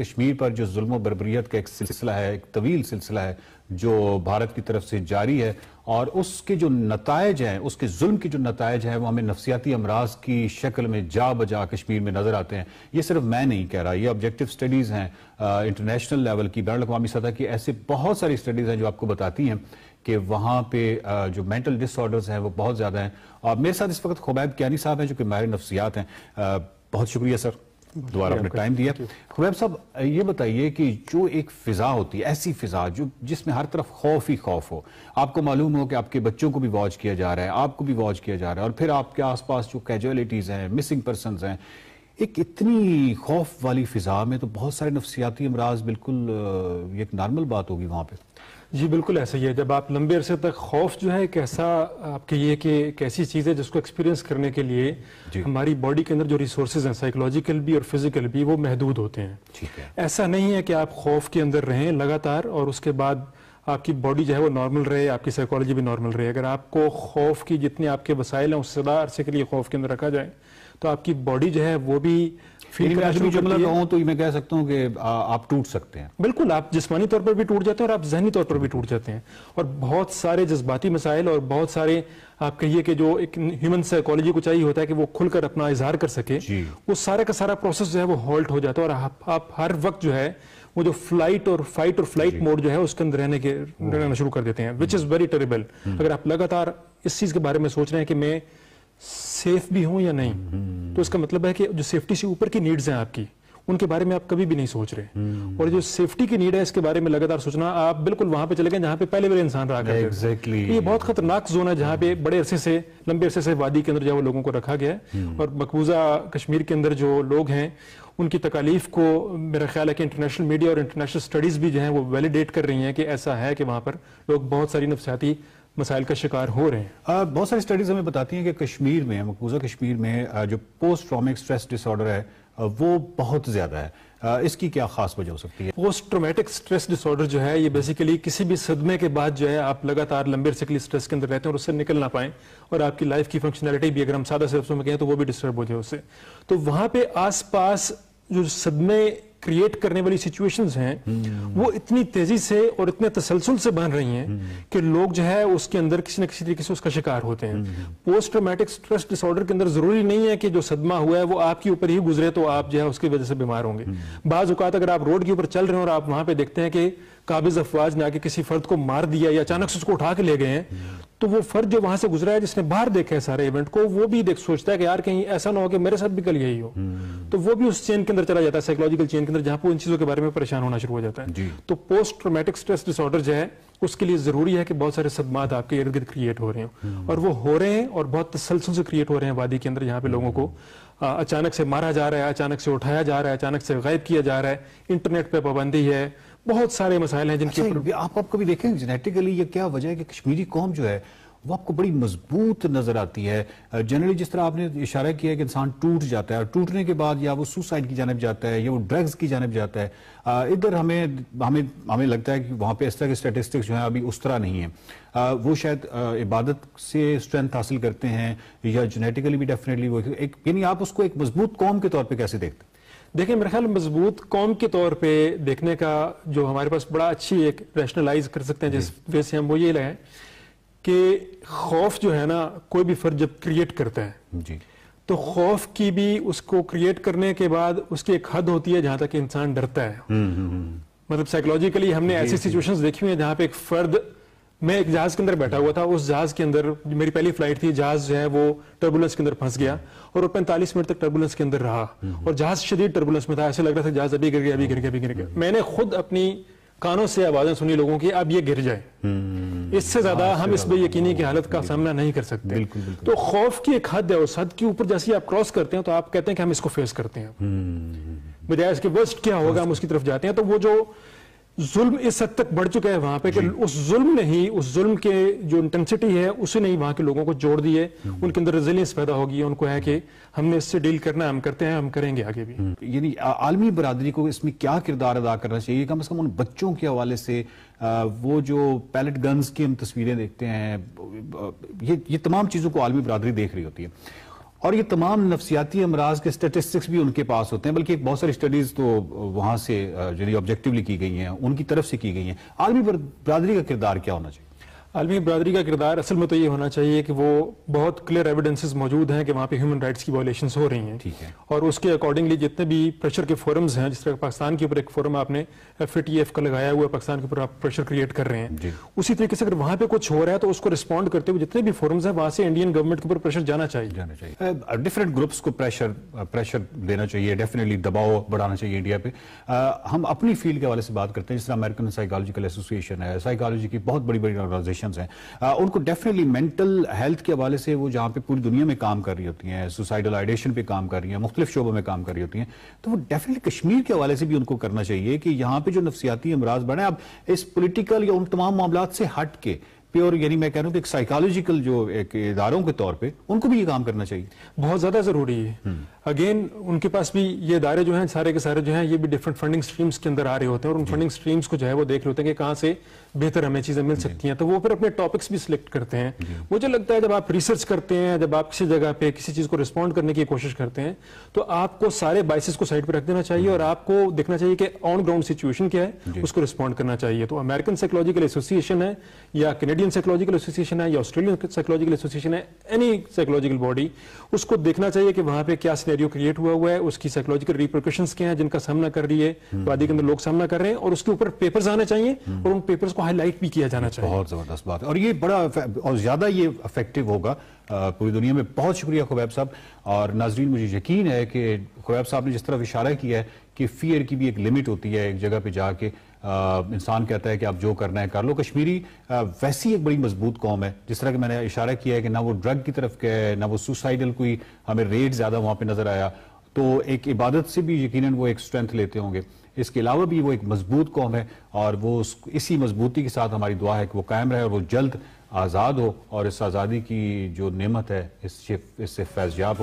कश्मीर पर जो जुल्म बरबरीत का एक सिलसिला है एक तवील सिलसिला है जो भारत की तरफ से जारी है और उसके जो नतज हैं उसके जुल्म के जो नतज हैं वो हमें नफसियाती अमराज की शक्ल में जा बजा कश्मीर में नजर आते हैं ये सिर्फ मैं नहीं कह रहा ये ऑब्जेक्टिव स्टडीज़ हैं इंटरनेशनल लेवल की बैन अवी सतह की ऐसे बहुत सारी स्टडीज़ हैं जो आपको बताती हैं कि वहाँ पे जो मेंटल डिसऑर्डर्स हैं वो बहुत ज़्यादा हैं और मेरे साथ इस वक्त खुबैब क्यानी साहब हैं जो कि मारे नफसियात हैं बहुत शुक्रिया सर दोबारा आपने टाइम दिया खुबैब साहब ये बताइए कि जो एक फिज़ा होती है ऐसी फिज़ा जो जिसमें हर तरफ खौफ ही खौफ हो आपको मालूम हो कि आपके बच्चों को भी वॉच किया जा रहा है आपको भी वॉच किया जा रहा है और फिर आपके आसपास जो कैजुअलिटीज़ हैं मिसिंग पर्सन हैं एक इतनी खौफ वाली फिज़ा में तो बहुत सारे नफसियाती अमराज बिल्कुल एक नॉर्मल बात होगी वहाँ पर जी बिल्कुल ऐसा ही है जब आप लंबे अरसे तक खौफ जो है कैसा आपके ये कि एक ऐसी चीज़ है जिसको एक्सपीरियंस करने के लिए हमारी बॉडी के अंदर जो रिसोर्सेज हैं साइकोलॉजिकल भी और फिजिकल भी वो महदूद होते हैं है। ऐसा नहीं है कि आप खौफ के अंदर रहें लगातार और उसके बाद आपकी बॉडी जो है वो नॉर्मल रहे आपकी साइकोलॉजी भी नॉर्मल रहे अगर आपको खौफ की जितने आपके वसाइल हैं उससे अरसे के लिए खौफ के अंदर रखा जाए तो आपकी बॉडी जो है वो भी तो मैं कह सकता हूँ कि आप टूट सकते हैं बिल्कुल आप जिसमानी तौर पर भी टूट जाते हैं और आप जहनी तौर पर भी टूट जाते हैं और बहुत सारे जज्बाती मसाइल और बहुत सारे आप कहिए कि जो एक ह्यूमन साइकोलॉजी को चाहिए होता है कि वो खुलकर अपना इजहार कर सके वो सारे का सारा प्रोसेस जो है वो हॉल्ट हो जाता है और आप, आप हर वक्त जो है वो जो फ्लाइट और फाइट और फ्लाइट मोड जो है उसके अंदर रहने के हम्म। रहना शुरू कर देते हैं विच इज़ वेरी टेरेबल अगर आप लगातार इस चीज़ के बारे में सोच रहे हैं कि मैं सेफ भी हों या नहीं हम्म। तो इसका मतलब है कि जो सेफ्टी से ऊपर की नीड्स हैं आपकी उनके बारे में आप कभी भी नहीं सोच रहे हम्म। और जो सेफ्टी की नीड है इसके बारे में लगातार सोचना आप बिल्कुल वहां पे चले गए जहां पे पहले वाले इंसान रहा करते exactly. ये बहुत खतरनाक जोन है जहां पे हम्म। बड़े अरसे से लंबे अरसे से वादी के अंदर जो लोगों को रखा गया है और मकबूजा कश्मीर के अंदर जो लोग हैं उनकी तकालीफ को मेरा ख्याल है कि इंटरनेशनल मीडिया और इंटरनेशनल स्टडीज भी जो है वो वैलिडेट कर रही हैं कि ऐसा है कि वहाँ पर लोग बहुत सारी नफसियाती मसाइल का शिकार हो रहे हैं बहुत सारी स्टडीज हमें बताती हैं कि कश्मीर में मकबूजा कश्मीर में जो पोस्ट ट्रामिक स्ट्रेस डिसऑर्डर है वो बहुत ज़्यादा है इसकी क्या खास वजह हो सकती है पोस्ट ट्रोमेटिक स्ट्रेस डिसऑर्डर जो है ये बेसिकली किसी भी सदमे के बाद जो है आप लगातार लंबे अरसे के लिए स्ट्रेस के अंदर रहते हैं और उससे निकल ना पाए और आपकी लाइफ की फंक्शनैलिटी भी अगर हम सादा से में कहें तो वो भी डिस्टर्ब हो जाए उससे तो वहां पे आसपास जो सदमे क्रिएट करने वाली सिचुएशंस हैं वो इतनी तेजी से और इतने तसलसल से बन रही हैं कि लोग जो है उसके अंदर किसी न किसी तरीके से उसका शिकार होते हैं पोस्ट ट्रोमेटिक स्ट्रेस डिसऑर्डर के अंदर जरूरी नहीं है कि जो सदमा हुआ है वो आपके ऊपर ही गुजरे तो आप जो है उसकी वजह से बीमार होंगे बाज अवत अगर आप रोड के ऊपर चल रहे हैं और आप वहां पर देखते हैं कि काबिज अफवाज ने आके किसी फर्द को मार दिया या अचानक से उसको उठा के ले गए हैं तो वो फर्ज जो वहां से गुजरा है जिसने बाहर देखा है सारे इवेंट को वो भी देख सोचता है कि यार कहीं ऐसा ना हो कि मेरे साथ भी कल यही हो हम्म। तो वो भी उस चेन के अंदर चला जाता है साइकोलॉजिकल चेन के अंदर जहां पर उन चीजों के बारे में परेशान होना शुरू हो जाता है तो पोस्ट ट्रोमेटिक स्ट्रेस डिसऑर्डर जो है उसके लिए जरूरी है कि बहुत सारे सदमात आपके इर्द गिर्द क्रिएट हो रहे हैं हम्म। और वो हो रहे हैं और बहुत तसलसल से क्रिएट हो रहे हैं वादी के अंदर जहाँ पे लोगों को हम्म। अचानक से मारा जा रहा है अचानक से उठाया जा रहा है अचानक से गायब किया जा रहा है इंटरनेट पर पाबंदी है बहुत सारे मसाइल हैं जिनके अच्छा, आप आप कभी देखें जेनेटिकली ये क्या वजह है कि कश्मीरी कौम जो है वो आपको बड़ी मजबूत नजर आती है जनरली जिस तरह आपने इशारा किया है कि इंसान टूट जाता है और टूटने के बाद या वो सुसाइड की जानब जाता है या वो ड्रग्स की जानब जाता है इधर हमें हमें हमें लगता है कि वहाँ पे इस तरह के स्टेटिस्टिक्स जो है अभी उस तरह नहीं है आ, वो शायद आ, इबादत से स्ट्रेंथ हासिल करते हैं या जेनेटिकली भी डेफिनेटली वो एक यानी आप उसको एक मजबूत कौम के तौर पर कैसे देखते हैं देखें मेरे ख्याल मजबूत कौम के तौर पे देखने का जो हमारे पास बड़ा अच्छी एक रैशनलाइज कर सकते हैं जिस वजह से हम वो ये लगाएं कि खौफ जो है ना कोई भी फर्ज जब क्रिएट करता है जी तो खौफ की भी उसको क्रिएट करने के बाद उसकी एक हद होती है जहां तक इंसान डरता है हम्म, हम्म, हम्म। मतलब साइकोलॉजिकली हमने ऐसी सिचुएशंस देखी हुई है जहां पे एक फर्द मैं एक जहाज के अंदर बैठा हुआ था उस जहाज के अंदर मेरी पहली फ्लाइट थी जहाज जो है वो टर्बुलेंस के अंदर फंस गया और वो पैंतालीस मिनट तक टर्बुलेंस के अंदर रहा और जहाज शदीद टर्बुलेंस में था ऐसे लग रहा था जहाज अभी गिर गया अभी गिर गया अभी गिर गया हम्म। मैंने खुद अपनी कानों से आवाजें सुनी लोगों की अब ये गिर जाए हम्म। इससे ज्यादा हम इस बेयकीनी की हालत का सामना नहीं कर सकते बिल्कुल, बिल्कुल। तो खौफ की एक हद है उस हद के ऊपर जैसे ही आप क्रॉस करते हैं तो आप कहते हैं कि हम इसको फेस करते हैं हम्म। बजाय इसके वर्स्ट क्या होगा हम उसकी तरफ जाते हैं तो वो जो जुल्म इस हद तक बढ़ चुका है वहां पे कि उस जुल्म ने ही उस जुल्म के जो इंटेंसिटी है उसे नहीं वहां के लोगों को जोड़ दिए हम्म। उनके अंदर रेजिलियंस पैदा होगी उनको है कि हमने इससे डील करना है हम करते हैं हम करेंगे आगे भी हम्म। यानी आलमी बरदरी को इसमें क्या किरदार अदा करना चाहिए कम से कम उन बच्चों के हवाले से आ, वो जो पैलेट गन्स की हम तस्वीरें देखते हैं ये ये तमाम चीज़ों को आलमी बरदरी देख रही होती है और ये तमाम नफसियाती अमराज के स्टेटिस्टिक्स भी उनके पास होते हैं बल्कि बहुत सारी स्टडीज तो वहां से जो ऑब्जेक्टिवली की गई हैं उनकी तरफ से की गई हैं आर्मी बरदरी का किरदार क्या होना चाहिए आलमी बरदरी का किरदार असल में तो ये होना चाहिए कि वो बहुत क्लियर एविडेंसेस मौजूद हैं कि वहाँ पे ह्यूमन राइट्स की वायलेशन हो रही हैं ठीक है और उसके अकॉर्डिंगली जितने भी प्रेशर के फोरम्स हैं जिस तरह पाकिस्तान के ऊपर एक फोरम आपने एफ का लगाया हुआ है पाकिस्तान के ऊपर आप प्रेशर क्रिएट कर रहे हैं उसी तरीके से अगर वहाँ पे कुछ हो रहा है तो उसको रिस्पॉन्ड करते हुए जितने भी फोरम्स हैं वहाँ से इंडियन गवर्नमेंट के ऊपर प्रेशर जाना चाहिए जाना चाहिए डिफरेंट ग्रुप्स को प्रेशर प्रेशर देना चाहिए डेफिनेटली दबाव बढ़ाना चाहिए इंडिया पे हम अपनी फील्ड के हवाले से बात करते हैं जिस अमेरिकन साइकोलॉजिकल एसोसिएशन है साइकोलॉजी की बहुत बड़ी बड़ी ऑर्गेनाइजेशन ऑर्गेनाइजेशन हैं uh, उनको डेफिनेटली मेंटल हेल्थ के हवाले से वो जहाँ पे पूरी दुनिया में काम कर रही होती हैं सुसाइडल आइडेशन पे काम कर रही हैं मुख्तलिफ शोबों में काम कर रही होती हैं तो वो डेफिनेटली कश्मीर के हवाले से भी उनको करना चाहिए कि यहाँ पे जो नफसियाती अमराज बढ़े अब इस पोलिटिकल या उन तमाम मामला से हट के प्योर यानी मैं कह रहा हूँ कि तो एक साइकोलॉजिकल जो एक इदारों के तौर पर उनको भी ये काम करना चाहिए बहुत ज्यादा जरूरी है हम्म। अगेन उनके पास भी ये दायरे जो हैं सारे के सारे जो हैं ये भी डिफरेंट फंडिंग स्ट्रीम्स के अंदर आ रहे होते हैं और उन फंडिंग स्ट्रीम्स को जो है वो देख रहे होते हैं कि कहाँ से बेहतर हमें चीज़ें मिल सकती हैं तो वो फिर अपने टॉपिक्स भी सिलेक्ट करते हैं मुझे लगता है जब आप रिसर्च करते हैं जब आप किसी जगह पे किसी चीज़ को रिस्पॉन्ड करने की कोशिश करते हैं तो आपको सारे बाइसिस को साइड पर रख देना चाहिए और आपको देखना चाहिए कि ऑन ग्राउंड सिचुएशन क्या है उसको रिस्पॉन्ड करना चाहिए तो अमेरिकन साइकोलॉजिकल एसोसिएशन है या कैनेडियन साइकोलॉजिकल एसोसिएशन है या ऑस्ट्रेलियन साइकोलॉजिकल एसोसिएशन है एनी साइकोलॉजिकल बॉडी उसको देखना चाहिए कि वहाँ पे क्या सिनेरियो क्रिएट हुआ हुआ है उसकी साइकोलॉजिकल रिप्रिकॉशन क्या है जिनका सामना कर रही है हम्म। वादी के अंदर लोग सामना कर रहे हैं और उसके ऊपर पेपर्स आने चाहिए हम्म। और उन पेपर्स को हाईलाइट भी किया जाना चाहिए बहुत जबरदस्त बात है और ये बड़ा और ज्यादा ये अफेक्टिव होगा पूरी दुनिया में बहुत शुक्रिया खुबैब साहब और नाजरीन मुझे यकीन है कि खुबैब साहब ने जिस तरह इशारा किया है कि फियर की भी एक लिमिट होती है एक जगह पे जाके इंसान कहता है कि आप जो करना है कर लो कश्मीरी वैसी एक बड़ी मजबूत कौम है जिस तरह कि मैंने इशारा किया है कि ना वो ड्रग की तरफ गए ना वो सुसाइडल कोई हमें रेट ज़्यादा वहां पर नज़र आया तो एक इबादत से भी यकीन वो एक स्ट्रेंथ लेते होंगे इसके अलावा भी वो एक मजबूत कौम है और वो इसी मजबूती के साथ हमारी दुआ है कि वो कायम रहे और वो जल्द आज़ाद हो और इस आज़ादी की जो नेमत है इससे इससे फैजयाब